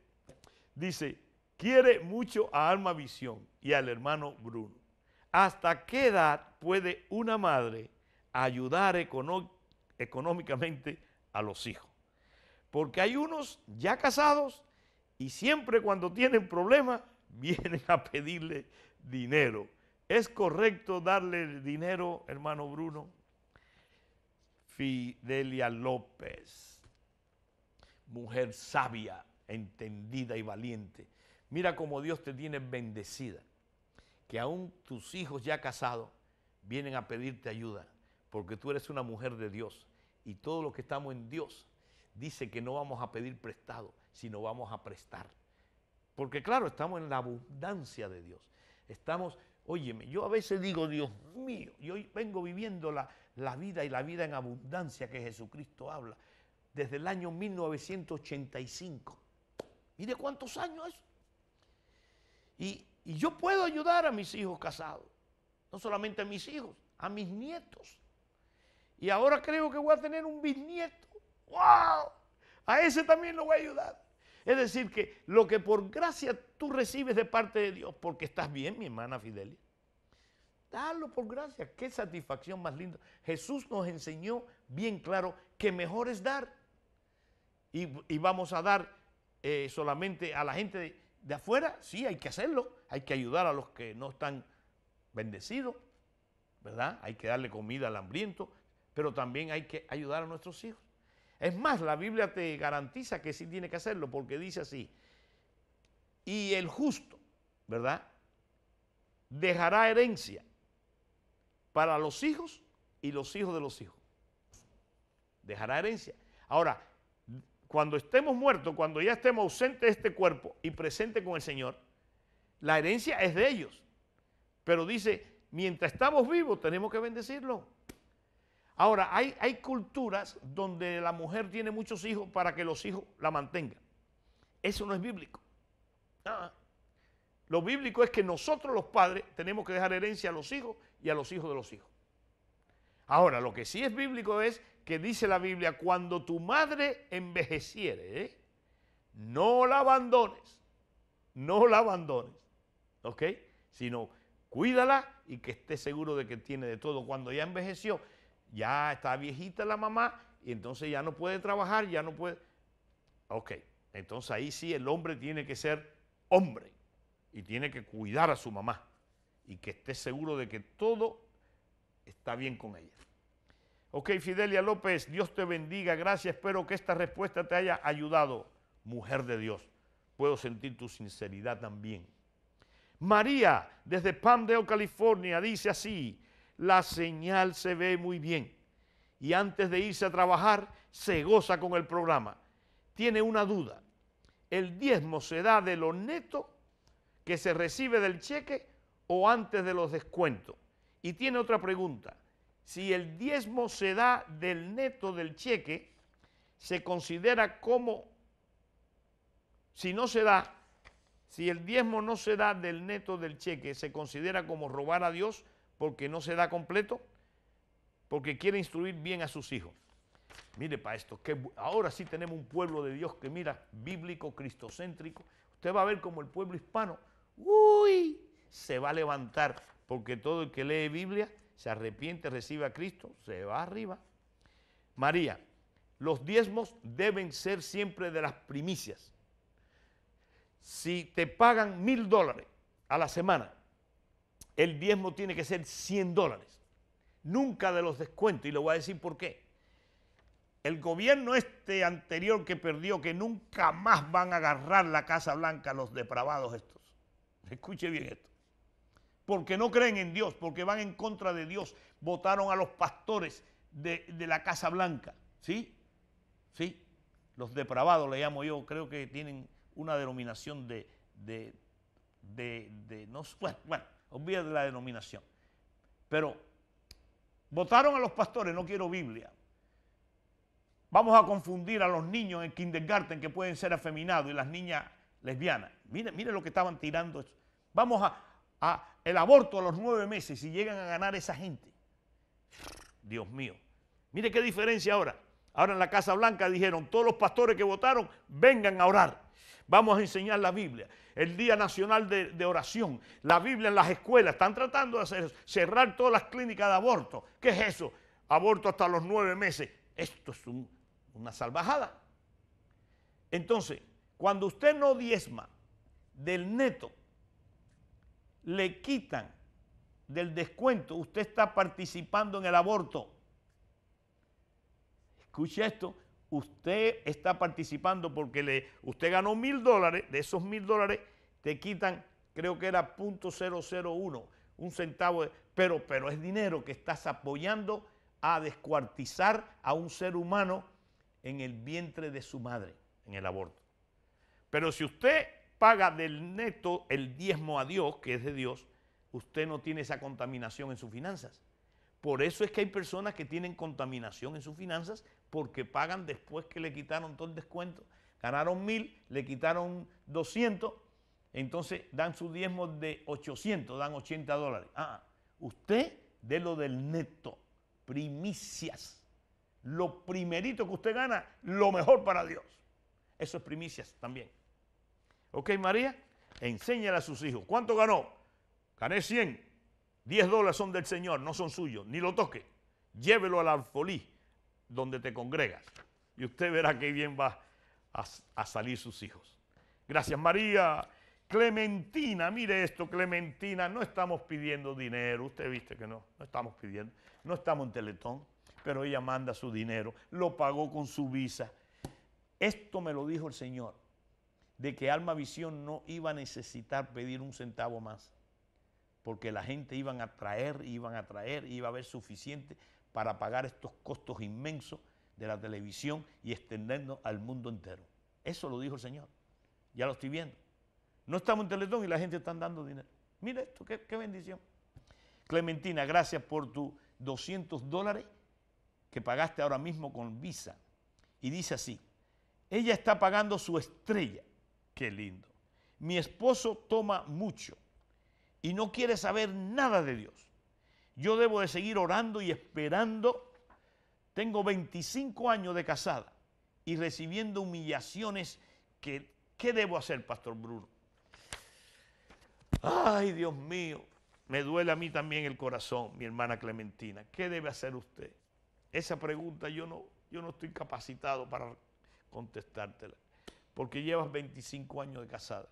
Dice, quiere mucho a Alma Visión y al hermano Bruno. ¿Hasta qué edad puede una madre ayudar económicamente a los hijos? Porque hay unos ya casados y siempre cuando tienen problemas vienen a pedirle dinero. ¿Es correcto darle dinero, hermano Bruno? Fidelia López, mujer sabia, entendida y valiente. Mira cómo Dios te tiene bendecida, que aún tus hijos ya casados vienen a pedirte ayuda, porque tú eres una mujer de Dios y todos los que estamos en Dios dice que no vamos a pedir prestado, sino vamos a prestar. Porque claro, estamos en la abundancia de Dios. Estamos Óyeme, yo a veces digo, Dios mío, yo vengo viviendo la, vida y la vida en abundancia que Jesucristo habla desde el año 1985. ¿Y de cuántos años es. Y, y yo puedo ayudar a mis hijos casados, no solamente a mis hijos, a mis nietos. Y ahora creo que voy a tener un bisnieto. ¡Wow! A ese también lo voy a ayudar. Es decir, que lo que por gracia tú recibes de parte de Dios porque estás bien, mi hermana Fidelia. Dalo por gracia. Qué satisfacción más linda. Jesús nos enseñó bien claro que mejor es dar. Y, vamos a dar eh, solamente a la gente de, de afuera. Sí, hay que hacerlo. Hay que ayudar a los que no están bendecidos. ¿Verdad? Hay que darle comida al hambriento. Pero también hay que ayudar a nuestros hijos. Es más, la Biblia te garantiza que sí tiene que hacerlo porque dice así y el justo, ¿verdad? Dejará herencia para los hijos y los hijos de los hijos. Dejará herencia. Ahora, cuando estemos muertos, cuando ya estemos ausentes de este cuerpo y presente con el Señor, la herencia es de ellos. Pero dice, mientras estamos vivos tenemos que bendecirlo. Ahora, hay, hay culturas donde la mujer tiene muchos hijos para que los hijos la mantengan. Eso no es bíblico. Lo bíblico es que nosotros los padres tenemos que dejar herencia a los hijos y a los hijos de los hijos. Ahora, lo que sí es bíblico es que dice la Biblia, cuando tu madre envejeciere, no la abandones, no la abandones, ¿ok? Sino cuídala y que esté seguro de que tiene de todo. Cuando ya envejeció, ya está viejita la mamá y entonces ya no puede trabajar, ya no puede... Ok, entonces ahí sí el hombre tiene que ser hombre y tiene que cuidar a su mamá y que esté seguro de que todo está bien con ella. Ok, Fidelia López, Dios te bendiga, gracias, espero que esta respuesta te haya ayudado, mujer de Dios. Puedo sentir tu sinceridad también. María, desde Palmdale, California, dice así, la señal se ve muy bien y antes de irse a trabajar se goza con el programa. Tiene una duda, el diezmo se da de lo neto que se recibe del cheque o antes de los descuentos. Y tiene otra pregunta. Si el diezmo se da del neto del cheque, se considera como, si no se da, si el diezmo no se da del neto del cheque, se considera como robar a Dios porque no se da completo, porque quiere instruir bien a sus hijos. Mire para esto, que ahora sí tenemos un pueblo de Dios que mira, bíblico, cristocéntrico. Usted va a ver como el pueblo hispano, uy, se va a levantar, porque todo el que lee Biblia se arrepiente, recibe a Cristo, se va arriba. María, los diezmos deben ser siempre de las primicias. Si te pagan mil dólares a la semana, el diezmo tiene que ser 100 dólares. Nunca de los descuentos, y le voy a decir por qué el gobierno este anterior que perdió, que nunca más van a agarrar la Casa Blanca los depravados estos. Escuche bien esto. Porque no creen en Dios, porque van en contra de Dios. Votaron a los pastores de, la Casa Blanca. ¿Sí? ¿Sí? Los depravados le llamo yo. Creo que tienen una denominación de... de, de, de no, bueno, bueno, olvídate de la denominación. Pero votaron a los pastores, no quiero Biblia vamos a confundir a los niños en kindergarten que pueden ser afeminados y las niñas lesbianas. Mire, mire lo que estaban tirando eso. Vamos a, el aborto a los nueve meses si llegan a ganar esa gente. Dios mío. Mire qué diferencia ahora. Ahora en la Casa Blanca dijeron, todos los pastores que votaron, vengan a orar. Vamos a enseñar la Biblia. El Día Nacional de, Oración. La Biblia en las escuelas. Están tratando de cerrar todas las clínicas de aborto. ¿Qué es eso? Aborto hasta los nueve meses. Esto es un una salvajada. Entonces, cuando usted no diezma del neto, le quitan del descuento, usted está participando en el aborto. Escuche esto, usted está participando porque le, usted ganó mil dólares, de esos mil dólares te quitan, creo que era .001, un centavo, pero, pero es dinero que estás apoyando a descuartizar a un ser humano en el vientre de su madre, en el aborto. Pero si usted paga del neto el diezmo a Dios, que es de Dios, usted no tiene esa contaminación en sus finanzas. Por eso es que hay personas que tienen contaminación en sus finanzas porque pagan después que le quitaron todo el descuento. Ganaron mil, le quitaron 200, entonces dan su diezmo de 800, dan 80 dólares. Ah, usted de lo del neto, primicias lo primerito que usted gana, lo mejor para Dios. Eso es primicias también. ¿Ok, María? Enséñale a sus hijos. ¿Cuánto ganó? Gané 100. 10 dólares son del Señor, no son suyos. Ni lo toque. Llévelo al alfolí donde te congregas. Y usted verá qué bien va a, a salir sus hijos. Gracias, María. Clementina, mire esto, Clementina, no estamos pidiendo dinero, usted viste que no, no estamos pidiendo, no estamos en Teletón, pero ella manda su dinero, lo pagó con su visa. Esto me lo dijo el Señor, de que Alma Visión no iba a necesitar pedir un centavo más, porque la gente iban a traer, iban a traer, iba a haber suficiente para pagar estos costos inmensos de la televisión y extendernos al mundo entero. Eso lo dijo el Señor. Ya lo estoy viendo. No estamos en Teletón y la gente está dando dinero. Mira esto, qué, qué bendición. Clementina, gracias por tus 200 dólares que pagaste ahora mismo con Visa. Y dice así, ella está pagando su estrella. Qué lindo. Mi esposo toma mucho y no quiere saber nada de Dios. Yo debo de seguir orando y esperando. Tengo 25 años de casada y recibiendo humillaciones que, ¿qué debo hacer, Pastor Bruno? Ay, Dios mío, me duele a mí también el corazón, mi hermana Clementina. ¿Qué debe hacer usted? Esa pregunta yo no, yo no estoy capacitado para contestártela, porque llevas 25 años de casada.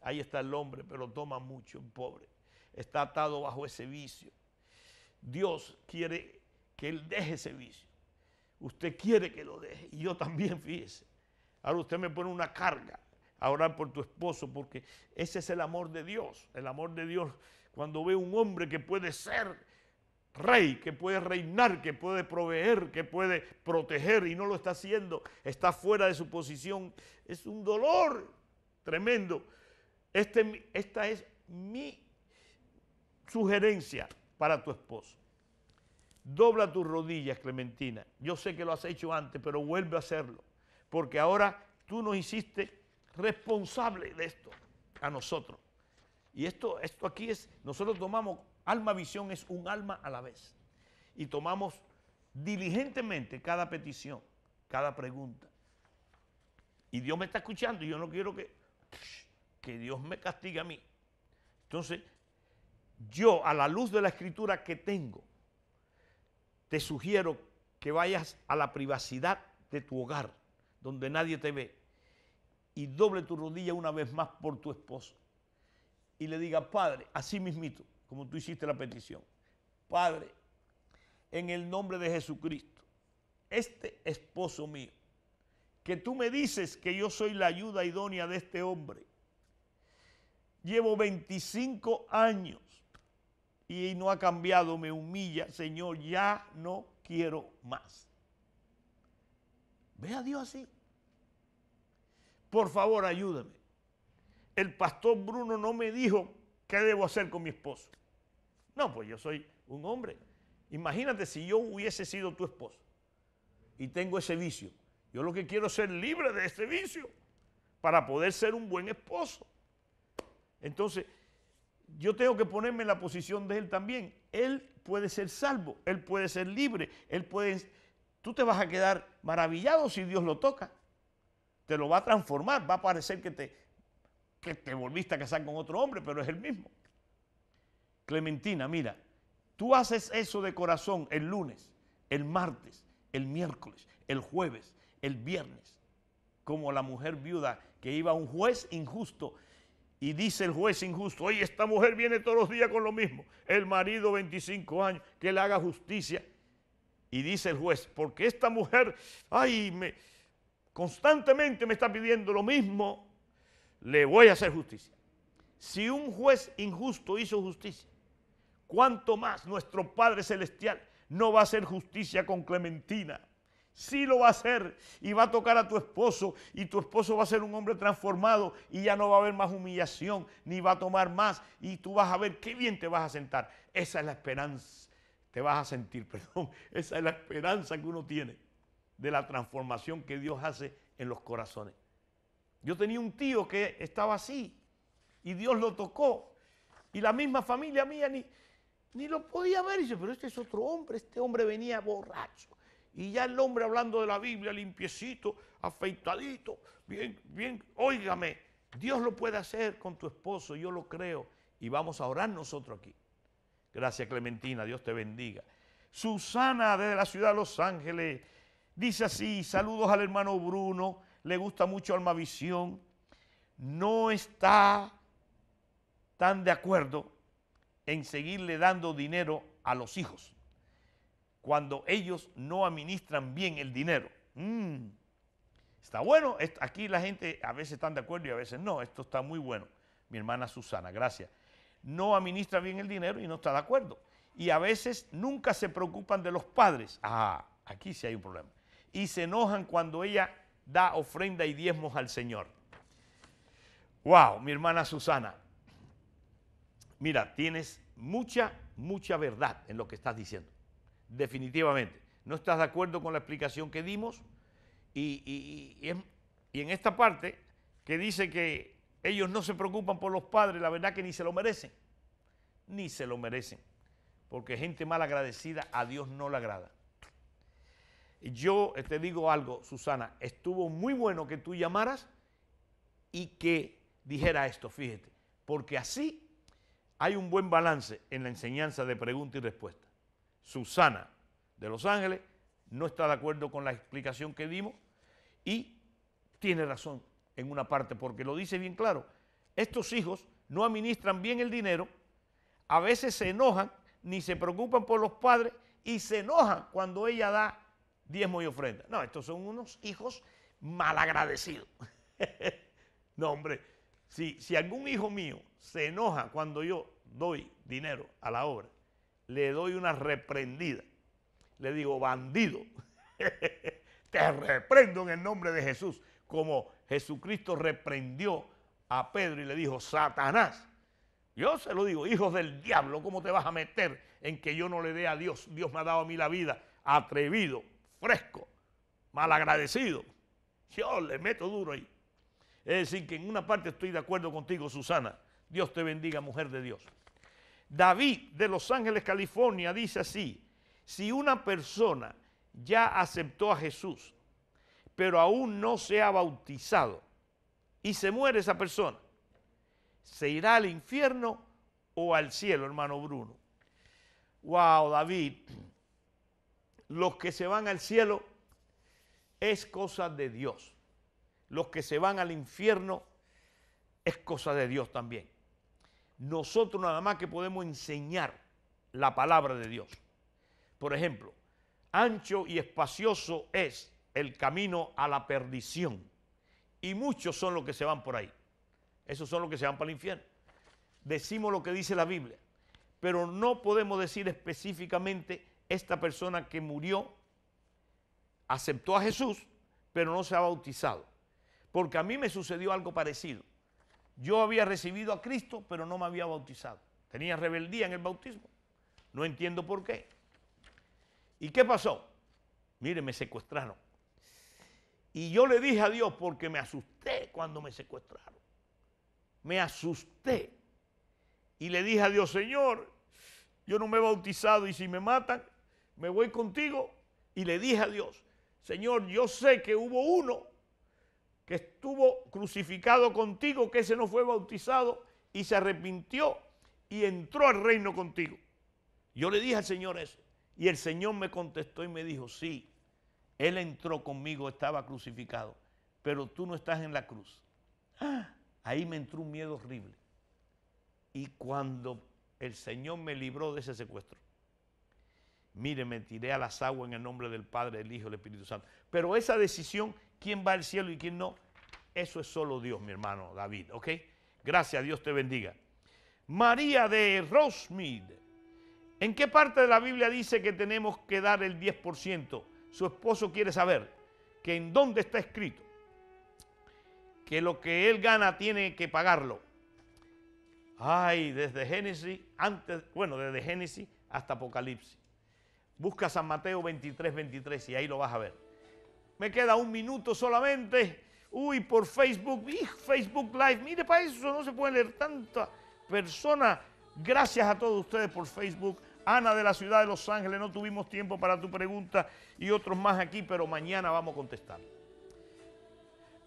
Ahí está el hombre, pero toma mucho, pobre. Está atado bajo ese vicio. Dios quiere que él deje ese vicio. Usted quiere que lo deje, y yo también, fíjese. Ahora usted me pone una carga a orar por tu esposo, porque ese es el amor de Dios. El amor de Dios cuando ve un hombre que puede ser rey que puede reinar, que puede proveer, que puede proteger y no lo está haciendo, está fuera de su posición. Es un dolor tremendo. Este, esta es mi sugerencia para tu esposo. Dobla tus rodillas, Clementina. Yo sé que lo has hecho antes, pero vuelve a hacerlo, porque ahora tú nos hiciste responsable de esto a nosotros. Y esto, esto aquí es, nosotros tomamos Alma Visión es un alma a la vez. Y tomamos diligentemente cada petición, cada pregunta. Y Dios me está escuchando y yo no quiero que, que Dios me castigue a mí. Entonces, yo a la luz de la escritura que tengo, te sugiero que vayas a la privacidad de tu hogar, donde nadie te ve, y doble tu rodilla una vez más por tu esposo. Y le diga, Padre, así mismito, como tú hiciste la petición. Padre, en el nombre de Jesucristo, este esposo mío, que tú me dices que yo soy la ayuda idónea de este hombre, llevo 25 años y no ha cambiado, me humilla, Señor, ya no quiero más. Ve a Dios así. Por favor, ayúdame. El pastor Bruno no me dijo qué debo hacer con mi esposo. No, pues yo soy un hombre. Imagínate si yo hubiese sido tu esposo y tengo ese vicio. Yo lo que quiero es ser libre de ese vicio para poder ser un buen esposo. Entonces, yo tengo que ponerme en la posición de él también. Él puede ser salvo, él puede ser libre, él puede... Tú te vas a quedar maravillado si Dios lo toca. Te lo va a transformar, va a parecer que te, que te volviste a casar con otro hombre, pero es el mismo. Clementina, mira, tú haces eso de corazón el lunes, el martes, el miércoles, el jueves, el viernes, como la mujer viuda que iba a un juez injusto y dice el juez injusto, oye, esta mujer viene todos los días con lo mismo, el marido 25 años, que le haga justicia. Y dice el juez, porque esta mujer, ay, me, constantemente me está pidiendo lo mismo, le voy a hacer justicia. Si un juez injusto hizo justicia, ¿Cuánto más nuestro Padre Celestial no va a hacer justicia con Clementina? Sí lo va a hacer y va a tocar a tu esposo y tu esposo va a ser un hombre transformado y ya no va a haber más humillación ni va a tomar más y tú vas a ver qué bien te vas a sentar. Esa es la esperanza, te vas a sentir, perdón, esa es la esperanza que uno tiene de la transformación que Dios hace en los corazones. Yo tenía un tío que estaba así y Dios lo tocó y la misma familia mía ni, ni lo podía ver. Y dice, pero este es otro hombre, este hombre venía borracho. Y ya el hombre hablando de la Biblia, limpiecito, afeitadito, bien, bien, óigame, Dios lo puede hacer con tu esposo, yo lo creo. Y vamos a orar nosotros aquí. Gracias Clementina, Dios te bendiga. Susana desde la ciudad de Los Ángeles dice así, saludos al hermano Bruno, le gusta mucho Almavisión, no está tan de acuerdo en seguirle dando dinero a los hijos cuando ellos no administran bien el dinero. Mm. Está bueno, aquí la gente a veces están de acuerdo y a veces no, esto está muy bueno. Mi hermana Susana, gracias. No administra bien el dinero y no está de acuerdo. Y a veces nunca se preocupan de los padres. Ah, aquí sí hay un problema. Y se enojan cuando ella da ofrenda y diezmos al Señor. Wow, mi hermana Susana, mira, tienes mucha, mucha verdad en lo que estás diciendo. Definitivamente. No estás de acuerdo con la explicación que dimos y, en, en esta parte que dice que ellos no se preocupan por los padres, la verdad que ni se lo merecen. Ni se lo merecen. Porque gente mal agradecida a Dios no le agrada. Yo eh, te digo algo, Susana, estuvo muy bueno que tú llamaras y que dijera esto, fíjate, porque así hay un buen balance en la enseñanza de pregunta y respuesta. Susana de Los Ángeles no está de acuerdo con la explicación que dimos y tiene razón en una parte porque lo dice bien claro. Estos hijos no administran bien el dinero, a veces se enojan ni se preocupan por los padres y se enojan cuando ella da diezmo y ofrenda. No, estos son unos hijos malagradecidos. no, hombre, si, algún hijo mío se enoja cuando yo doy dinero a la obra, le doy una reprendida. Le digo, bandido, te reprendo en el nombre de Jesús, como Jesucristo reprendió a Pedro y le dijo, Satanás. Yo se lo digo, hijos del diablo, ¿cómo te vas a meter en que yo no le dé a Dios? Dios me ha dado a mí la vida, atrevido, fresco, malagradecido. Yo le meto duro ahí. Es decir, que en una parte estoy de acuerdo contigo, Susana. Dios te bendiga, mujer de Dios. David de Los Ángeles, California, dice así, si una persona ya aceptó a Jesús, pero aún no se ha bautizado, y se muere esa persona, ¿se irá al infierno o al cielo, hermano Bruno? Wow, David, los que se van al cielo es cosa de Dios los que se van al infierno, es cosa de Dios también. Nosotros nada más que podemos enseñar la palabra de Dios. Por ejemplo, ancho y espacioso es el camino a la perdición. Y muchos son los que se van por ahí. Esos son los que se van para el infierno. Decimos lo que dice la Biblia, pero no podemos decir específicamente esta persona que murió aceptó a Jesús, pero no se ha bautizado porque a mí me sucedió algo parecido. Yo había recibido a Cristo, pero no me había bautizado. Tenía rebeldía en el bautismo. No entiendo por qué. ¿Y qué pasó? Mire, me secuestraron. Y yo le dije a Dios porque me asusté cuando me secuestraron. Me asusté. Y le dije a Dios, Señor, yo no me he bautizado y si me matan, me voy contigo. Y le dije a Dios, Señor, yo sé que hubo uno estuvo crucificado contigo, que ese no fue bautizado y se arrepintió y entró al reino contigo. Yo le dije al Señor eso. Y el Señor me contestó y me dijo, sí, Él entró conmigo, estaba crucificado, pero tú no estás en la cruz. Ah, ahí me entró un miedo horrible. Y cuando el Señor me libró de ese secuestro, mire, me tiré a las aguas en el nombre del Padre, del Hijo y del Espíritu Santo. Pero esa decisión quién va al cielo y quién no, eso es solo Dios, mi hermano David, ¿ok? Gracias, Dios te bendiga. María de Rosmid, ¿en qué parte de la Biblia dice que tenemos que dar el 10%? Su esposo quiere saber que en dónde está escrito que lo que él gana tiene que pagarlo. Ay, desde Génesis, antes, bueno, desde Génesis hasta Apocalipsis. Busca San Mateo 23, 23 y ahí lo vas a ver. Me queda un minuto solamente. Uy, por Facebook, Facebook Live. Mire, para eso no se puede leer tanta persona. Gracias a todos ustedes por Facebook. Ana de la ciudad de Los Ángeles, no tuvimos tiempo para tu pregunta y otros más aquí, pero mañana vamos a contestar.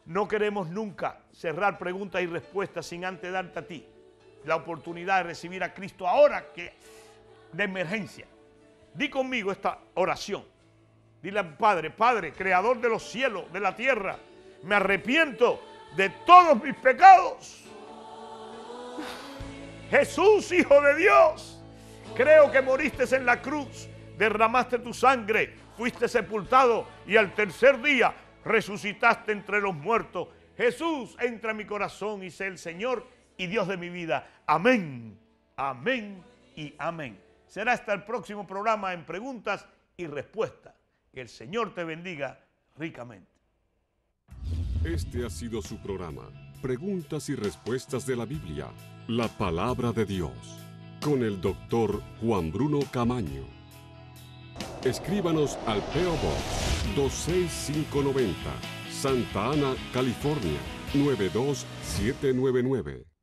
No queremos nunca cerrar preguntas y respuestas sin antes darte a ti la oportunidad de recibir a Cristo ahora que de emergencia. Di conmigo esta oración. Dile Padre, Padre, creador de los cielos, de la tierra, me arrepiento de todos mis pecados. Jesús, Hijo de Dios, creo que moriste en la cruz, derramaste tu sangre, fuiste sepultado y al tercer día resucitaste entre los muertos. Jesús, entra en mi corazón y sé el Señor y Dios de mi vida. Amén, amén y amén. Será hasta el próximo programa en preguntas y respuestas. Que el Señor te bendiga ricamente. Este ha sido su programa, Preguntas y Respuestas de la Biblia, la palabra de Dios, con el doctor Juan Bruno Camaño. Escríbanos al PO Box 26590, Santa Ana, California 92799.